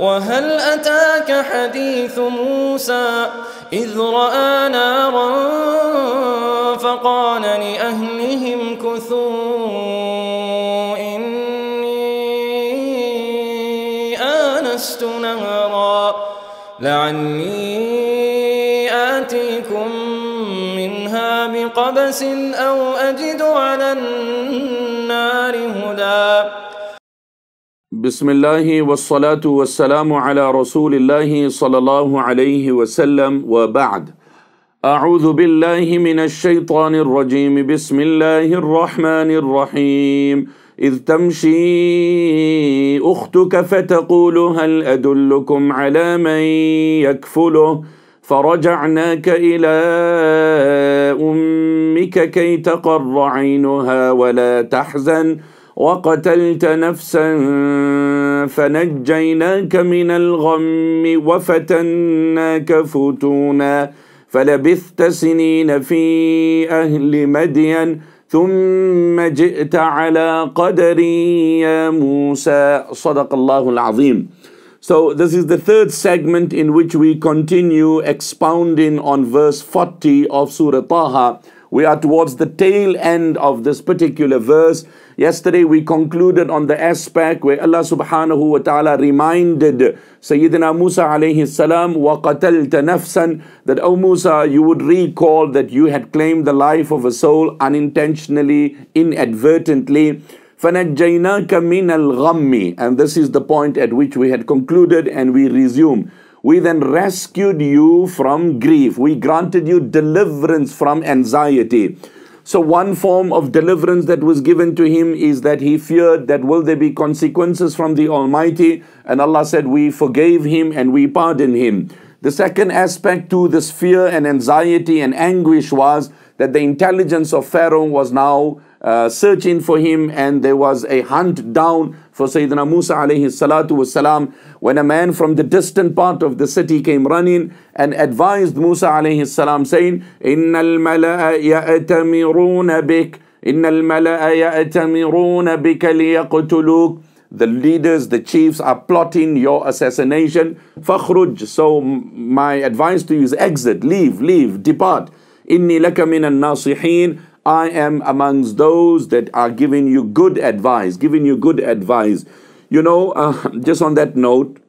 وهل أتاك حديث موسى إذ رأى نارا فقال لأهلهم كثور أنس أو أجد على النار هدى بسم الله والصلاة والسلام على رسول الله صلى الله عليه وسلم وبعد أعوذ بالله من الشيطان الرجيم بسم الله الرحمن الرحيم إذ تمشي أختك فتقول هل أدلكم على من يكفله فرجعناك إلى أمك ربك كي تقر عينها ولا تحزن وقتلت نفسا فنجيناك من الغم وفتناك فتونا فلبثت سنين في أهل مدين ثم جئت على قدري يا موسى صدق الله العظيم So this is the third segment in which we continue expounding on verse 40 of Surah Taha We are towards the tail end of this particular verse. Yesterday we concluded on the aspect where Allah subhanahu wa ta'ala reminded Sayyidina Musa alayhi salam وَقَتَلْتَ نَفْسًا that O oh Musa you would recall that you had claimed the life of a soul unintentionally, inadvertently. فَنَجَّيْنَاكَ مِنَ الْغَمِّ And this is the point at which we had concluded and we resume. We then rescued you from grief. We granted you deliverance from anxiety. So, one form of deliverance that was given to him is that he feared that will there be consequences from the Almighty? And Allah said, We forgave him and we pardon him. The second aspect to this fear and anxiety and anguish was that the intelligence of Pharaoh was now uh, searching for him and there was a hunt down for Sayyidina Musa alayhi salatu wasalam when a man from the distant part of the city came running and advised Musa alayhi salam saying, إِنَّ الْمَلَأَ يَأْتَمِرُونَ بِكَ إِنَّ الْمَلَأَ يَأْتَمِرُونَ بِكَ لِيَقْتُلُوكَ the leaders, the chiefs are plotting your assassination. Fakhruj, so my advice to you is exit, leave, leave, depart. Inni laka minan nasihin. I am amongst those that are giving you good advice, giving you good advice. You know, uh, just on that note,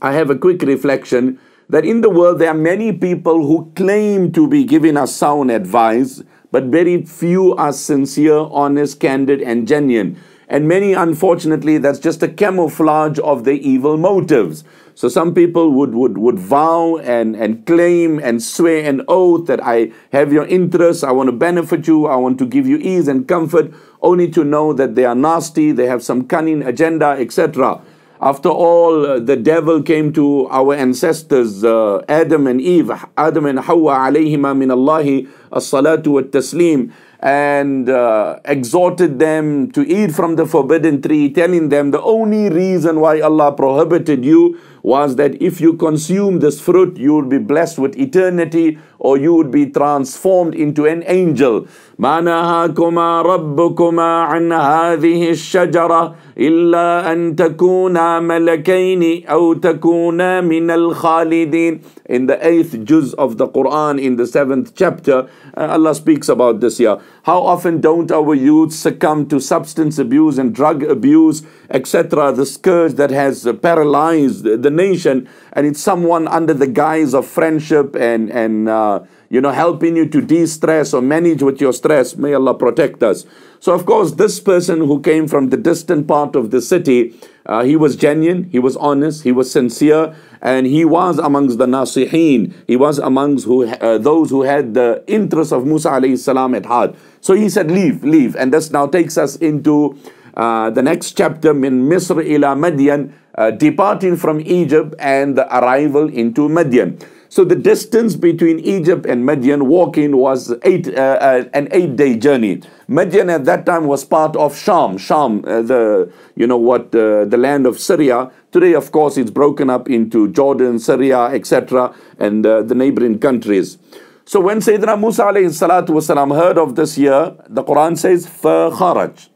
I have a quick reflection that in the world there are many people who claim to be giving us sound advice, but very few are sincere, honest, candid, and genuine. And many, unfortunately, that's just a camouflage of their evil motives. So some people would, would, would vow and, and claim and swear an oath that I have your interests, I want to benefit you, I want to give you ease and comfort, only to know that they are nasty, they have some cunning agenda, etc. After all, uh, the devil came to our ancestors, uh, Adam and Eve, Adam and Hawa alayhima min Allahi as-salatu wa-taslim, and uh, exhorted them to eat from the forbidden tree, telling them the only reason why Allah prohibited you was that if you consume this fruit, you will be blessed with eternity or you would be transformed into an angel. مَا نَهَاكُمَا رَبُّكُمَا عَنْ هَذِهِ الشَّجَرَةِ إلا أن تكونا ملكين أو تكونا من الخالدين In the eighth juz of the Quran, in the seventh chapter, uh, Allah speaks about this here. How often don't our youths succumb to substance abuse and drug abuse, etc., the scourge that has paralyzed the nation, and it's someone under the guise of friendship and, and uh, you know, helping you to de-stress or manage with your stress. May Allah protect us. So, of course, this person who came from the distant part of the city, uh, he was genuine, he was honest, he was sincere, and he was amongst the nasihin. He was amongst who, uh, those who had the interests of Musa salam at heart. So he said, leave, leave. And this now takes us into uh, the next chapter, in Misr ila Madian, uh, departing from Egypt and the arrival into Midian. So the distance between Egypt and Midian walking was eight, uh, uh, an eight-day journey. Midian at that time was part of Sham. Sham, uh, the you know what, uh, the land of Syria. Today, of course, it's broken up into Jordan, Syria, etc., and uh, the neighboring countries. So when Sayyidina Musa alayhi salatu wasalam heard of this year, the Quran says, فَخَرَجْ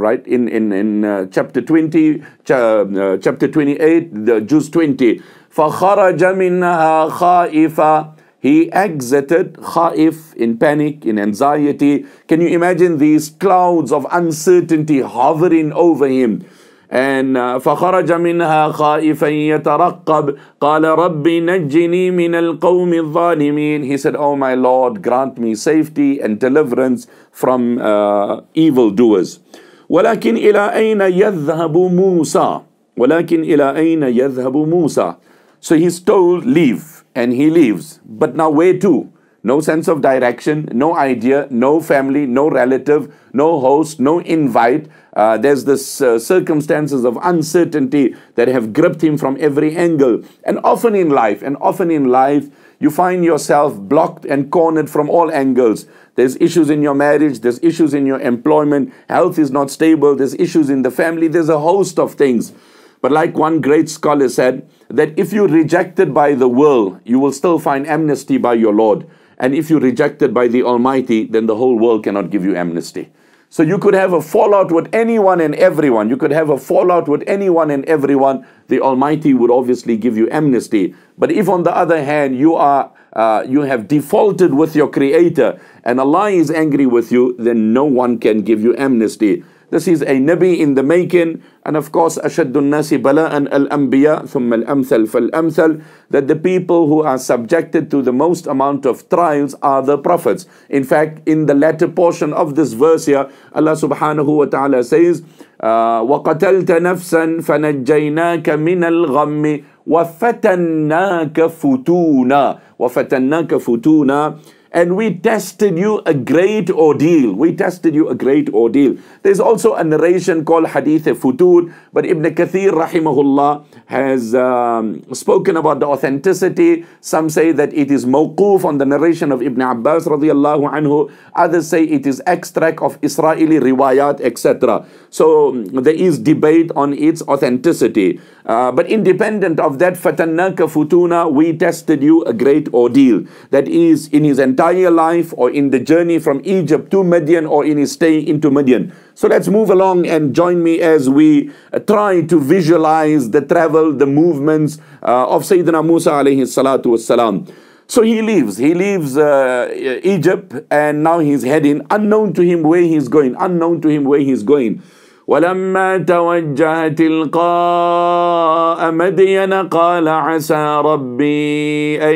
right? In, in, in uh, chapter 20, ch uh, chapter 28, the Jews 20. فَخَرَجَ مِنْهَا خَائِفًا He exited خائف in panic, in anxiety. Can you imagine these clouds of uncertainty hovering over him? And uh, فخرج منها خائفا يترقب قال ربي نجني من القوم الظالمين He said, Oh my Lord, grant me safety and deliverance from uh, doers. ولكن إلى أين يذهب موسى ولكن إلى أين يذهب موسى So he's told leave and he leaves but now where to? No sense of direction, no idea, no family, no relative, no host, no invite. Uh, there's this uh, circumstances of uncertainty that have gripped him from every angle. And often in life, and often in life, you find yourself blocked and cornered from all angles. There's issues in your marriage, there's issues in your employment, health is not stable, there's issues in the family, there's a host of things. But like one great scholar said, that if you're rejected by the world, you will still find amnesty by your Lord. And if you're rejected by the Almighty, then the whole world cannot give you amnesty. So you could have a fallout with anyone and everyone. You could have a fallout with anyone and everyone. The Almighty would obviously give you amnesty. But if, on the other hand, you are uh, you have defaulted with your Creator and Allah is angry with you, then no one can give you amnesty. This is a Nabi in the making. And of course, أَشَدُّ النَّاسِ بَلَاءً الْأَنْبِيَاء ثُمَّ الْأَمْثَلْ فَالْأَمْثَلْ That the people who are subjected to the most amount of trials are the prophets. In fact, in the latter portion of this verse here, Allah subhanahu wa ta'ala says, وَقَتَلْتَ نَفْسًا فَنَجَّيْنَاكَ مِنَ الْغَمِّ وَفَتَنَّاكَ فُتُونًا وَفَتَنَّاكَ فُتُونًا and we tested you a great ordeal. We tested you a great ordeal. There's also a narration called Hadith Futur, but Ibn Kathir rahimahullah has um, spoken about the authenticity. Some say that it is mawquf on the narration of Ibn Abbas radiallahu anhu. Others say it is extract of Israeli riwayat, etc. So mm, there is debate on its authenticity. Uh, but independent of that, fatannaka futuna, we tested you a great ordeal. That is in his entire entire life or in the journey from Egypt to Median or in his stay into Median. So let's move along and join me as we uh, try to visualize the travel, the movements uh, of Sayyidina Musa alayhi salatu wasalam. So he leaves. He leaves uh, Egypt and now he's heading, unknown to him where he's going, unknown to him where he's going. ولما توجه تلقاء مدين قال عسى ربي أن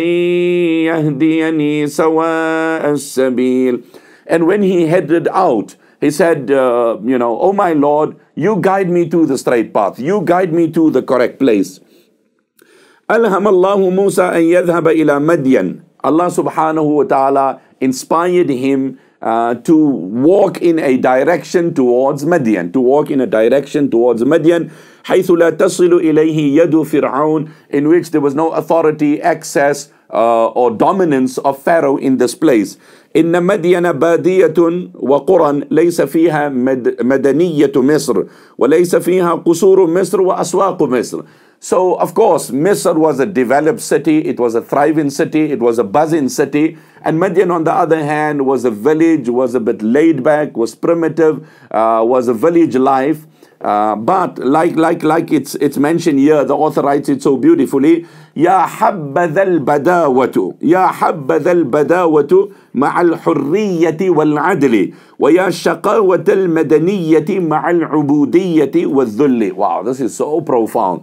يهديني سواء السبيل And when he headed out, he said, uh, you know, oh my Lord, you guide me to the straight path. You guide me to the correct place. ألهم الله موسى أن يذهب إلى مدين. Allah subhanahu wa ta'ala inspired him Uh, to walk in a direction towards Madian, to walk in a direction towards Madian, حيث لا تصل إليه يد فرعون, in which there was no authority, access, uh, or dominance of Pharaoh in this place. إن مدين بادية وقرى ليس فيها مد مدنية مصر وليس فيها قصور مصر وأسواق مصر so, of course, Misr was a developed city, it was a thriving city, it was a buzzing city. And Median, on the other hand, was a village, was a bit laid back, was primitive, uh, was a village life. Uh, but like like like it's it's mentioned here, the author writes it so beautifully. badawatu, حبذا البداوة يا حبذا wa مع الحرية والعدل ويا شقاوة المدنية مع العبودية والذل. Wow, this is so profound.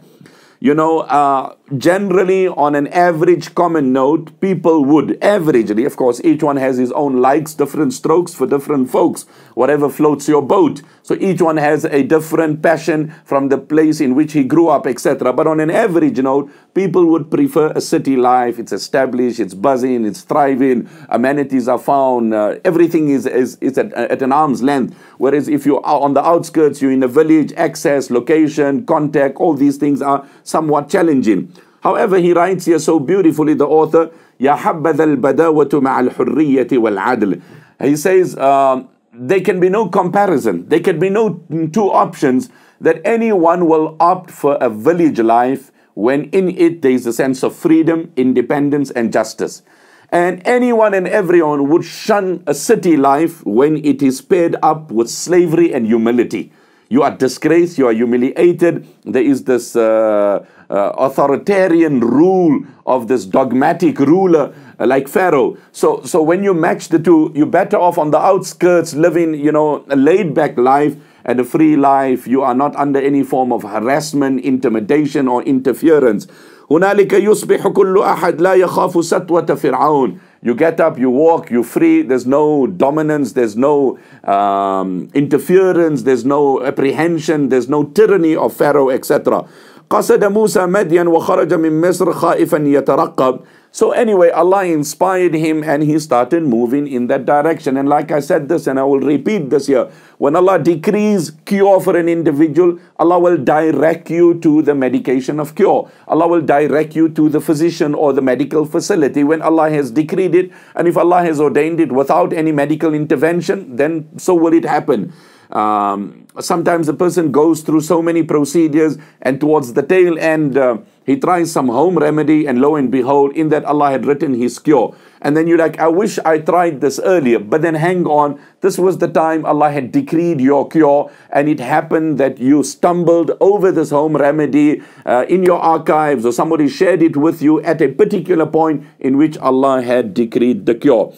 You know, uh, generally on an average common note people would averagely of course each one has his own likes different strokes for different folks whatever floats your boat so each one has a different passion from the place in which he grew up etc but on an average note people would prefer a city life it's established it's buzzing it's thriving amenities are found uh, everything is, is, is at, at an arm's length whereas if you are on the outskirts you're in a village access location contact all these things are somewhat challenging However, he writes here so beautifully, the author, يحبذ حَبَّذَا الْبَدَاوَةُ مَعَ الْحُرِّيَّةِ وَالْعَدْلِ He says, um, there can be no comparison. There can be no two options that anyone will opt for a village life when in it there is a sense of freedom, independence, and justice. And anyone and everyone would shun a city life when it is paired up with slavery and humility. You are disgraced, you are humiliated. There is this uh, uh, authoritarian rule of this dogmatic ruler uh, like Pharaoh. So, so when you match the two, you're better off on the outskirts, living, you know, a laid back life and a free life. You are not under any form of harassment, intimidation, or interference. هنالك يصبح كل أحد لا يخاف سَتْوَةَ فرعون you get up, you walk, you're free. There's no dominance, there's no um, interference, there's no apprehension, there's no tyranny of Pharaoh, etc. قصد موسى مدين وخرج من مصر خائفا يترقب so anyway, Allah inspired him and he started moving in that direction. And like I said this and I will repeat this here. When Allah decrees cure for an individual, Allah will direct you to the medication of cure. Allah will direct you to the physician or the medical facility when Allah has decreed it. And if Allah has ordained it without any medical intervention, then so will it happen. Um, sometimes a person goes through so many procedures and towards the tail end, uh, he tries some home remedy and lo and behold, in that Allah had written his cure. And then you're like, I wish I tried this earlier. But then hang on, this was the time Allah had decreed your cure and it happened that you stumbled over this home remedy uh, in your archives or somebody shared it with you at a particular point in which Allah had decreed the cure.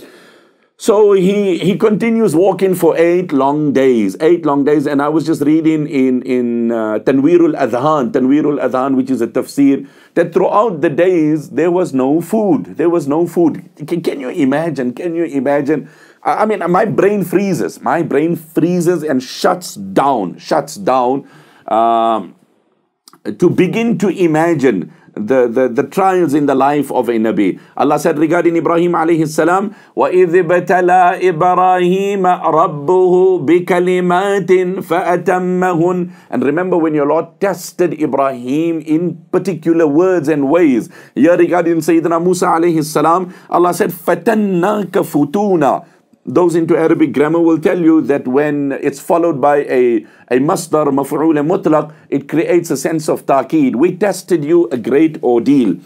So he, he continues walking for eight long days, eight long days. And I was just reading in, in uh, Tanwirul Adhan, Tanwirul Adhan, which is a tafsir, that throughout the days there was no food. There was no food. Can, can you imagine? Can you imagine? I, I mean, my brain freezes. My brain freezes and shuts down, shuts down. Um, to begin to imagine the, the, the trials in the life of a Nabi. Allah said regarding Ibrahim alayhi salam, وَإِذِ ابْتَلَى إِبْرَاهِيمَ رَبُّهُ بِكَلِمَاتٍ فَأَتَمَّهُنْ And remember when your Lord tested Ibrahim in particular words and ways. Here regarding Sayyidina Musa alayhi salam, Allah said, فَتَنَّاكَ فُتُونَ those into Arabic grammar will tell you that when it's followed by a, a masdar, maf'ul mutlaq, it creates a sense of taqeed. We tested you a great ordeal.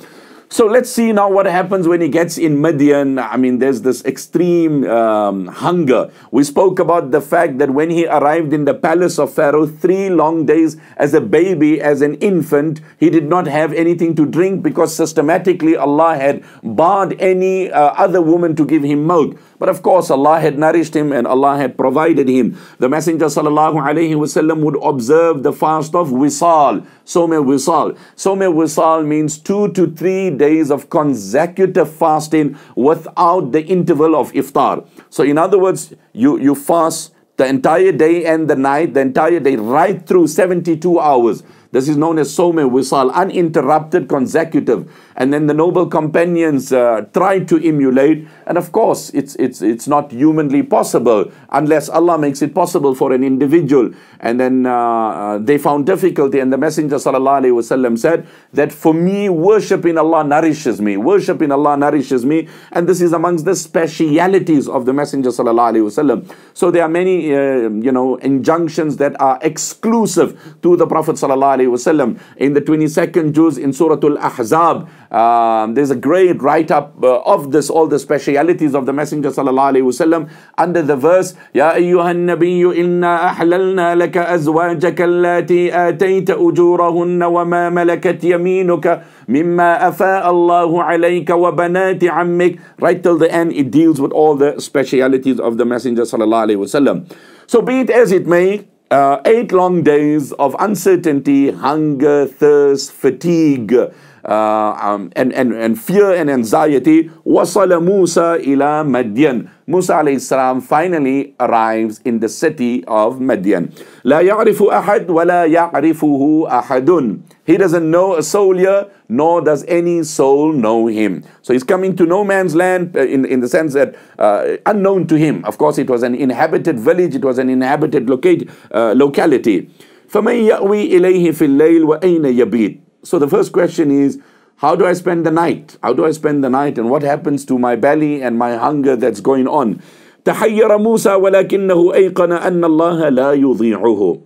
So let's see now what happens when he gets in Midian. I mean, there's this extreme um, hunger. We spoke about the fact that when he arrived in the palace of Pharaoh, three long days as a baby, as an infant, he did not have anything to drink because systematically Allah had barred any uh, other woman to give him milk. But of course, Allah had nourished him and Allah had provided him. The Messenger sallallahu would observe the fast of wisal, Sawm wisal. Sawm wisal means two to three days of consecutive fasting without the interval of iftar. So in other words, you, you fast the entire day and the night, the entire day, right through 72 hours. This is known as Sawme Wisal, uninterrupted, consecutive. And then the noble companions uh, tried to emulate. And of course, it's, it's, it's not humanly possible unless Allah makes it possible for an individual. And then uh, uh they found difficulty. And the Messenger وسلم, said that for me, worshiping Allah nourishes me. Worshiping Allah nourishes me. And this is amongst the specialities of the Messenger. وسلم. So there are many uh, you know, injunctions that are exclusive to the Prophet. Sallallahu alayhi wasallam. In the 22nd Jews in Surah Al-Ahzab, um, there's a great write-up uh, of this, all the specialities of the Messenger sallallahu alayhi wasallam under the verse, Ya ayyuhan nabiyyu inna ahlalna laka azwajaka allati atayta ujurahunna wa ma malakat yaminuka mimma afa Allahu alayka wa banati amik Right till the end, it deals with all the specialities of the Messenger sallallahu alayhi wasallam. So be it as it may, uh, eight long days of uncertainty, hunger, thirst, fatigue, uh, um, and, and, and fear and anxiety. وَصَلَ Musa ila مَدْيَنَ Musa alayhi finally arrives in the city of Madian. لا يعرف أحد ولا يعرفه أحد. He doesn't know a soul here, nor does any soul know him. So he's coming to no man's land uh, in, in the sense that uh, unknown to him. Of course, it was an inhabited village, it was an inhabited locate, uh, locality. فَمَنْ يَأْوِي إِلَيْهِ فِي اللَّيْلِ وَأَيْنَ يَبِيتُ So the first question is, how do I spend the night? How do I spend the night? And what happens to my belly and my hunger that's going on? تحير موسى ولكنه أيقن أن الله لا يضيعه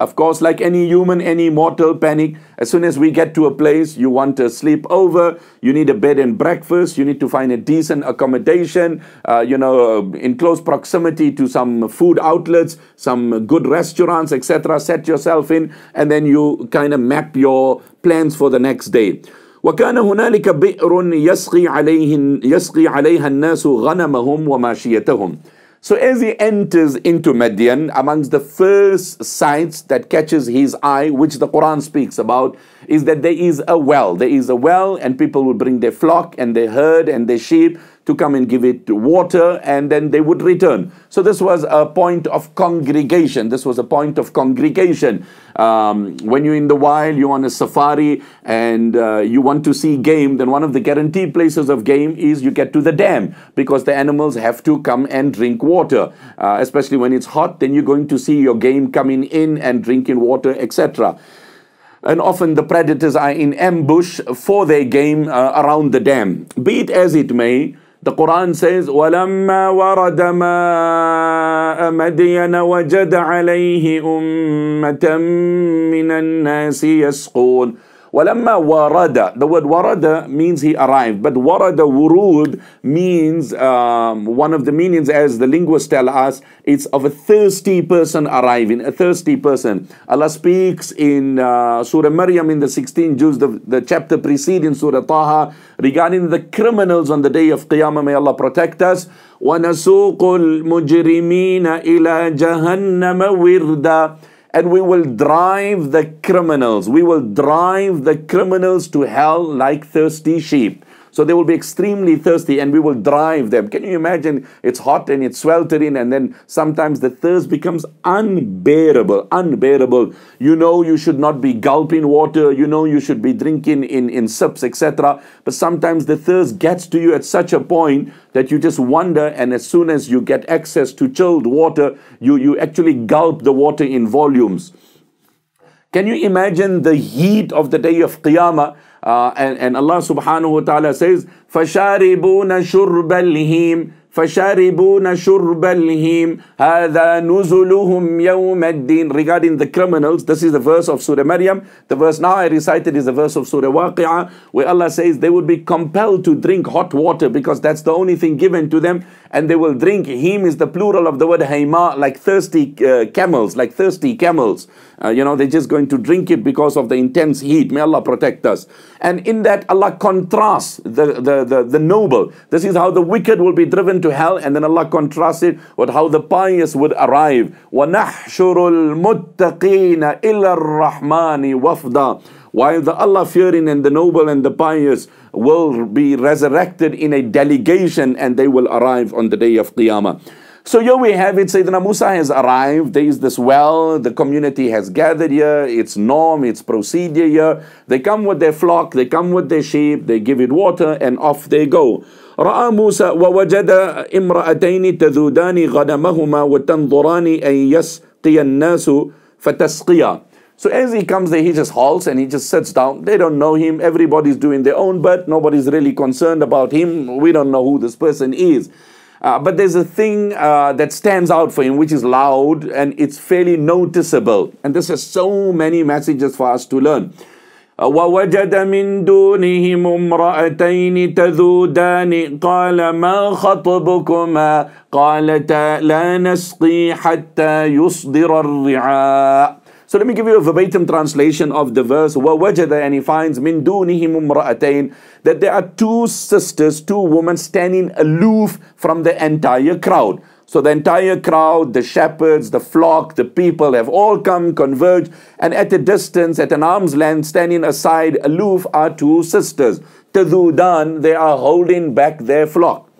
of course, like any human, any mortal panic, as soon as we get to a place, you want to sleep over, you need a bed and breakfast, you need to find a decent accommodation, uh, you know, in close proximity to some food outlets, some good restaurants, etc. Set yourself in, and then you kind of map your plans for the next day. وكان هنالك بئر يسقي عليه يسقي عليها الناس غنمهم وماشيتهم so as he enters into Median, amongst the first sights that catches his eye, which the Quran speaks about, is that there is a well. There is a well and people will bring their flock and their herd and their sheep to come and give it water and then they would return. So this was a point of congregation. This was a point of congregation. Um, when you're in the wild, you're on a safari and uh, you want to see game, then one of the guaranteed places of game is you get to the dam because the animals have to come and drink water. Uh, especially when it's hot, then you're going to see your game coming in and drinking water, etc and often the predators are in ambush for their game uh, around the dam. Be it as it may, The Quran says, وَلَمَّا وَرَدَ مَاءَ مَدْيَنَ وَجَدَ عَلَيْهِ أُمَّةً مِّنَ النَّاسِ يَسْقُونَ وَلَمَّا وَرَدَ The word warada means he arrived. But warada wurud means, um, one of the meanings as the linguists tell us, it's of a thirsty person arriving, a thirsty person. Allah speaks in uh, Surah Maryam in the 16th Jews, the, the chapter preceding Surah Taha, regarding the criminals on the day of Qiyamah. May Allah protect us. وَنَسُوقُ الْمُجْرِمِينَ إِلَى جَهَنَّمَ وِرْدًا and we will drive the criminals. We will drive the criminals to hell like thirsty sheep. So they will be extremely thirsty and we will drive them. Can you imagine? It's hot and it's sweltering, and then sometimes the thirst becomes unbearable. Unbearable. You know you should not be gulping water, you know you should be drinking in, in sips, etc. But sometimes the thirst gets to you at such a point that you just wonder, and as soon as you get access to chilled water, you, you actually gulp the water in volumes. Can you imagine the heat of the day of Qiyamah? Uh, and, and Allah subhanahu wa ta'ala says, فَشَارِبُونَ شُرْبَ الْهِيمِ فَشَارِبُونَ شُرْبَ الْهِيمِ هَذَا نُزُلُهُمْ يَوْمَ الدِّينِ Regarding the criminals, this is the verse of Surah Maryam. The verse now I recited is the verse of Surah Waqi'ah, where Allah says they would be compelled to drink hot water because that's the only thing given to them. And they will drink, him is the plural of the word hayma, like thirsty uh, camels, like thirsty camels. Uh, you know, they're just going to drink it because of the intense heat. May Allah protect us. And in that, Allah contrasts the, the, the, the noble. This is how the wicked will be driven into hell and then Allah contrasts it with how the pious would arrive. وَنَحْشُرُ الْمُتَّقِينَ إِلَى الرَّحْمَنِ وَفْدًا While the Allah-fearing and the noble and the pious will be resurrected in a delegation and they will arrive on the day of Qiyamah. So here we have it, Sayyidina Musa has arrived, there is this well, the community has gathered here, it's norm, it's procedure here. They come with their flock, they come with their sheep, they give it water and off they go. راى موسى ووجد امراتين تذودان غنمهما وتنظران ان يسقي الناس فتسقيا so as he comes there, he just halts and he just sits down. They don't know him. Everybody's doing their own bit. Nobody's really concerned about him. We don't know who this person is. Uh, but there's a thing uh, that stands out for him, which is loud and it's fairly noticeable. And this has so many messages for us to learn. ووجد من دونهم امرأتين تذودان قال ما خطبكما قالتا لا نسقي حتى يصدر الرعاء So let me give you a verbatim translation of the verse وَوَجَدَ and he finds مِن دُونِهِمُ امْرَأَتَيْن that there are two sisters, two women standing aloof from the entire crowd. So the entire crowd, the shepherds, the flock, the people have all come, converged, and at a distance, at an arm's length, standing aside, aloof are two sisters. Tadudan, they are holding back their flock.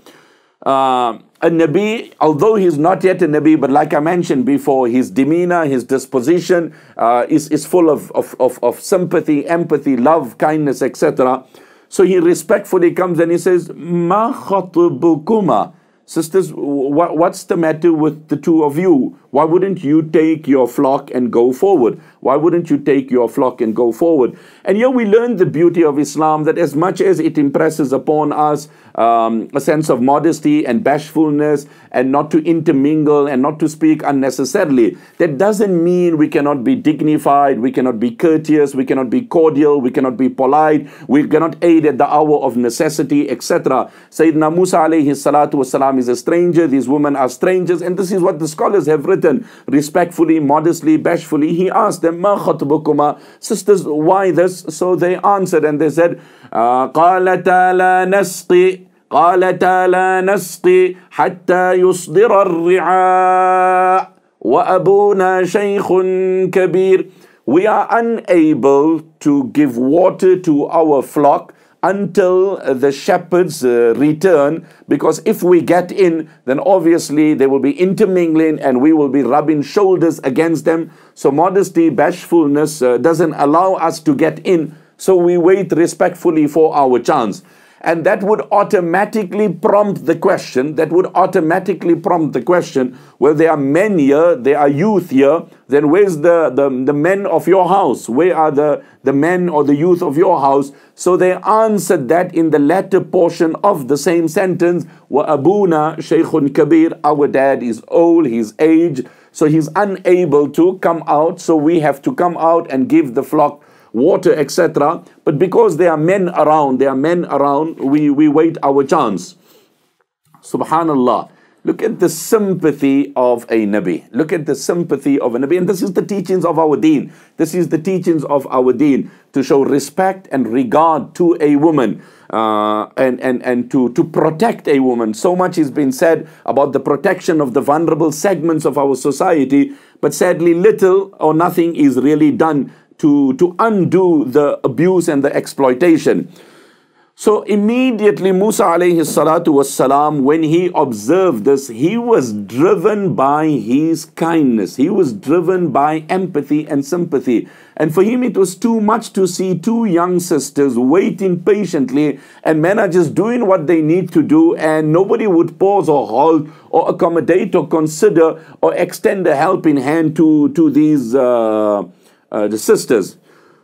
Uh, a Nabi, although he's not yet a Nabi, but like I mentioned before, his demeanor, his disposition uh, is, is full of, of, of, of sympathy, empathy, love, kindness, etc. So he respectfully comes and he says, Ma khatubukuma? Sisters, what's the matter with the two of you? Why wouldn't you take your flock and go forward? Why wouldn't you take your flock and go forward? And here we learn the beauty of Islam that as much as it impresses upon us um, a sense of modesty and bashfulness and not to intermingle and not to speak unnecessarily, that doesn't mean we cannot be dignified, we cannot be courteous, we cannot be cordial, we cannot be polite, we cannot aid at the hour of necessity, etc. Sayyidina Musa alayhi salatu wasalam is a stranger, these women are strangers, and this is what the scholars have written respectfully, modestly, bashfully. He asked them, Sisters, why this? So they answered and they said, ah, We are unable to give water to our flock until the shepherds uh, return because if we get in then obviously they will be intermingling and we will be rubbing shoulders against them so modesty bashfulness uh, doesn't allow us to get in so we wait respectfully for our chance and that would automatically prompt the question, that would automatically prompt the question, well, there are men here, there are youth here, then where's the, the, the men of your house? Where are the, the men or the youth of your house? So they answered that in the latter portion of the same sentence, Wa abuna shaykhun kabir, our dad is old, his age, so he's unable to come out, so we have to come out and give the flock water, etc. But because there are men around, there are men around, we, we wait our chance. Subhanallah. Look at the sympathy of a Nabi. Look at the sympathy of a Nabi. And this is the teachings of our deen. This is the teachings of our deen to show respect and regard to a woman uh, and, and, and to, to protect a woman. So much has been said about the protection of the vulnerable segments of our society, but sadly, little or nothing is really done to, to undo the abuse and the exploitation. So immediately Musa alayhi salatu was when he observed this, he was driven by his kindness. He was driven by empathy and sympathy. And for him it was too much to see two young sisters waiting patiently and men are just doing what they need to do and nobody would pause or halt or accommodate or consider or extend a helping hand to, to these... Uh, uh, the sisters.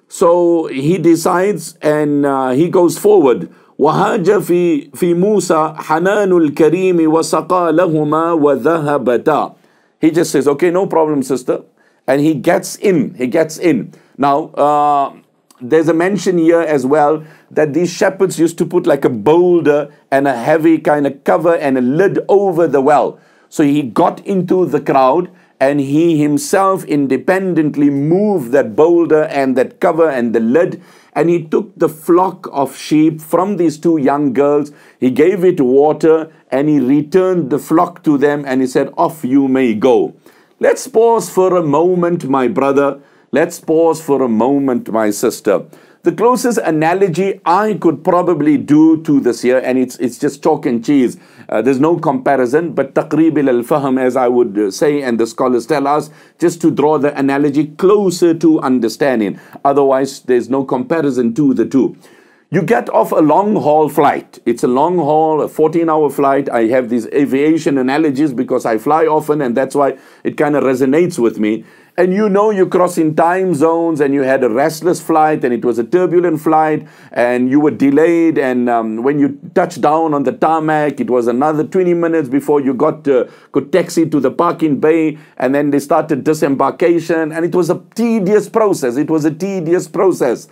So he decides and uh, he goes forward. وهاج في في موسى حنان الكريم وسقى لهما وذهبتا. He just says, okay, no problem, sister. And he gets in. He gets in. Now, uh, there's a mention here as well that these shepherds used to put like a boulder and a heavy kind of cover and a lid over the well. So he got into the crowd and he himself independently moved that boulder and that cover and the lid and he took the flock of sheep from these two young girls he gave it water and he returned the flock to them and he said off you may go let's pause for a moment my brother Let's pause for a moment, my sister. The closest analogy I could probably do to this here, and it's, it's just chalk and cheese. Uh, there's no comparison, but taqrib al-fahm, as I would uh, say, and the scholars tell us, just to draw the analogy closer to understanding. Otherwise, there's no comparison to the two. You get off a long haul flight. It's a long haul, a 14 hour flight. I have these aviation analogies because I fly often and that's why it kind of resonates with me and you know you're crossing time zones and you had a restless flight and it was a turbulent flight and you were delayed and um, when you touched down on the tarmac it was another 20 minutes before you got to could taxi to the parking bay and then they started disembarkation and it was a tedious process it was a tedious process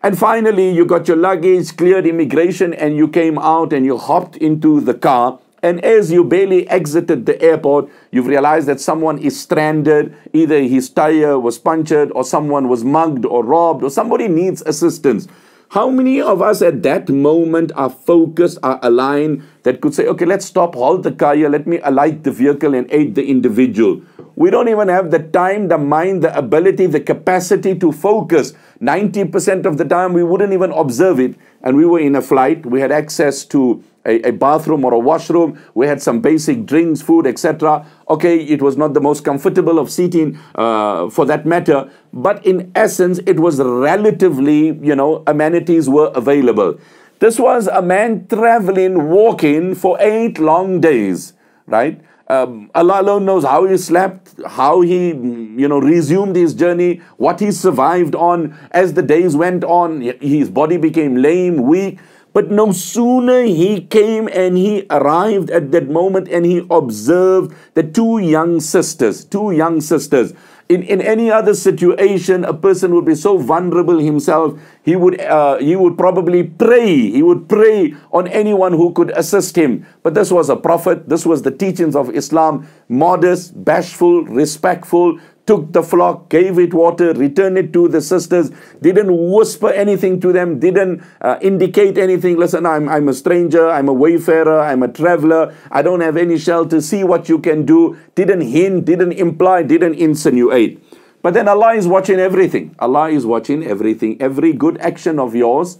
and finally you got your luggage cleared immigration and you came out and you hopped into the car and as you barely exited the airport, you've realized that someone is stranded. Either his tire was punctured, or someone was mugged, or robbed, or somebody needs assistance. How many of us at that moment are focused, are aligned, that could say, okay, let's stop, halt the car here, let me alight the vehicle and aid the individual. We don't even have the time, the mind, the ability, the capacity to focus. 90% of the time, we wouldn't even observe it. And we were in a flight, we had access to a, a bathroom or a washroom, we had some basic drinks, food, etc. Okay, it was not the most comfortable of seating uh, for that matter, but in essence, it was relatively, you know, amenities were available. This was a man traveling, walking for eight long days, right? Um, Allah alone knows how he slept, how he, you know, resumed his journey, what he survived on. As the days went on, his body became lame, weak. But no sooner he came and he arrived at that moment and he observed the two young sisters, two young sisters in, in any other situation, a person would be so vulnerable himself, he would, uh, he would probably pray. He would pray on anyone who could assist him. But this was a prophet. This was the teachings of Islam. Modest, bashful, respectful, took the flock, gave it water, returned it to the sisters, didn't whisper anything to them, didn't uh, indicate anything. Listen, I'm, I'm a stranger, I'm a wayfarer, I'm a traveler, I don't have any shelter, see what you can do. Didn't hint, didn't imply, didn't insinuate. But then Allah is watching everything. Allah is watching everything. Every good action of yours.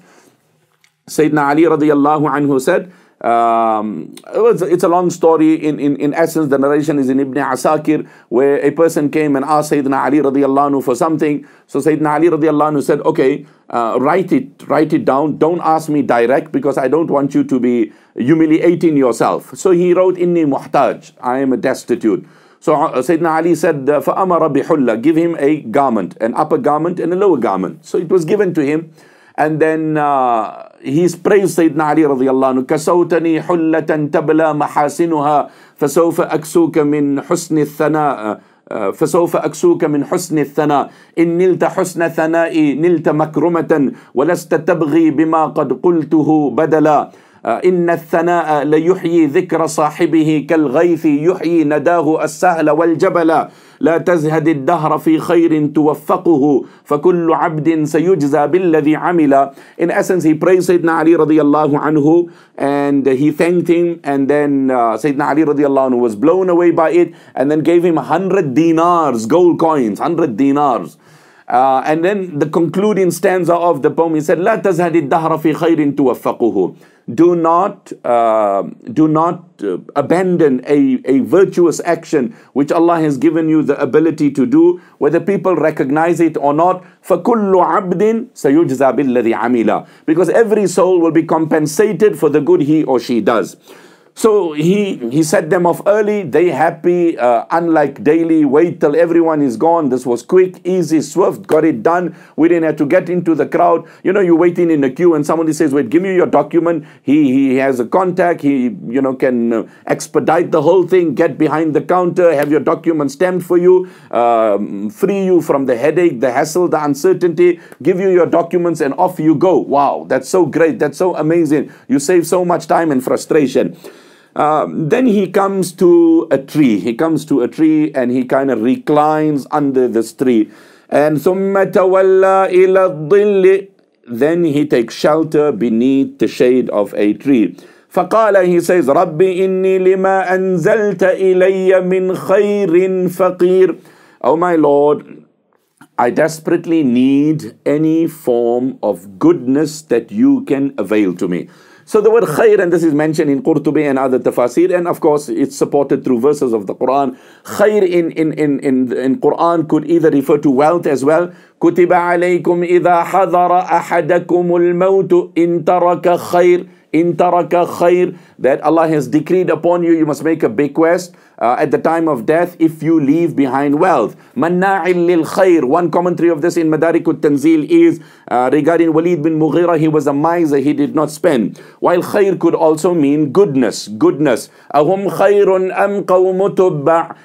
Sayyidina Ali radiallahu anhu said, um, it's a long story. In, in, in essence, the narration is in Ibn Asakir, where a person came and asked Sayyidina Ali radiallahu anhu for something. So Sayyidina Ali radiallahu anhu said, okay, uh, write it, write it down. Don't ask me direct because I don't want you to be humiliating yourself. So he wrote, Inni muhtaj, I am a destitute. So uh, Sayyidina Ali said, فَأَمَرَ uh, بِحُلَّ Give him a garment, an upper garment and a lower garment. So it was given to him. and then uh, he praised Sayyidina Ali رضي الله عنه كسوتني حلة تبلى محاسنها فسوف أكسوك من حسن الثناء فسوف أكسوك من حسن الثناء إن نلت حسن ثنائي نلت مكرمة ولست تبغي بما قد قلته بدلا إن الثناء ليحيي ذكر صاحبه كالغيث يحيي نداه السهل والجبل لا تزهد الدهر في خير توفقه فكل عبد سيجزى بالذي عمل in essence he praised Sayyidina Ali الله عنه and he thanked him and then uh, Sayyidina Ali الله عنه was blown away by it and then gave him 100 dinars gold coins 100 dinars Uh, and then the concluding stanza of the poem, he said, لا تزهد الدهر في خير توفقه. Do not, uh, do not uh, abandon a, a virtuous action which Allah has given you the ability to do, whether people recognize it or not. فَكُلُّ عَبْدٍ سَيُجْزَى بِالَّذِي عَمِلَ Because every soul will be compensated for the good he or she does. So he, he set them off early, they happy, uh, unlike daily, wait till everyone is gone. This was quick, easy, swift, got it done. We didn't have to get into the crowd. You know, you're waiting in a queue and somebody says, wait, give me your document. He, he has a contact, he, you know, can uh, expedite the whole thing, get behind the counter, have your document stamped for you, um, free you from the headache, the hassle, the uncertainty, give you your documents and off you go. Wow, that's so great, that's so amazing. You save so much time and frustration. Um, then he comes to a tree. He comes to a tree and he kind of reclines under this tree. And so, تَوَلَّى إِلَى الظِّلِّ Then he takes shelter beneath the shade of a tree. فقال he says رب إني لما أنزلت إلي من خير فقير Oh my Lord I desperately need any form of goodness that you can avail to me so the word khair, and this is mentioned in Qurtubi and other tafsir, and of course it's supported through verses of the Quran. Khair in, in, in, in, in Quran could either refer to wealth as well. كتب عليكم إذا حضر أحدكم الموت إن ترك خير in khair, that Allah has decreed upon you, you must make a bequest uh, at the time of death if you leave behind wealth. Manna'il lil khair. One commentary of this in Madarikut Tanzil is uh, regarding Walid bin Mughira, he was a miser, he did not spend. While khair could also mean goodness, goodness. Ahum khairun am qawmu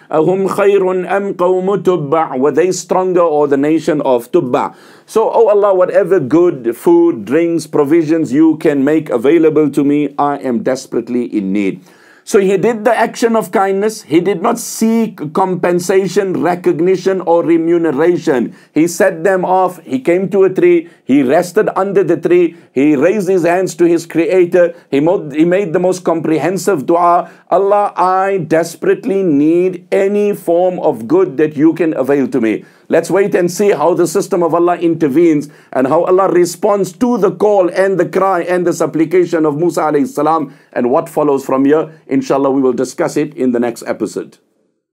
Ahum khairun am qawmu tubba'. Were they stronger or the nation of tubba'? So, oh Allah, whatever good food, drinks, provisions you can make available to me, I am desperately in need. So he did the action of kindness. He did not seek compensation, recognition, or remuneration. He set them off. He came to a tree. He rested under the tree. He raised his hands to his creator. He, made the most comprehensive dua. Allah, I desperately need any form of good that you can avail to me. Let's wait and see how the system of Allah intervenes and how Allah responds to the call and the cry and the supplication of Musa alayhi salam and what follows from here. Inshallah, we will discuss it in the next episode.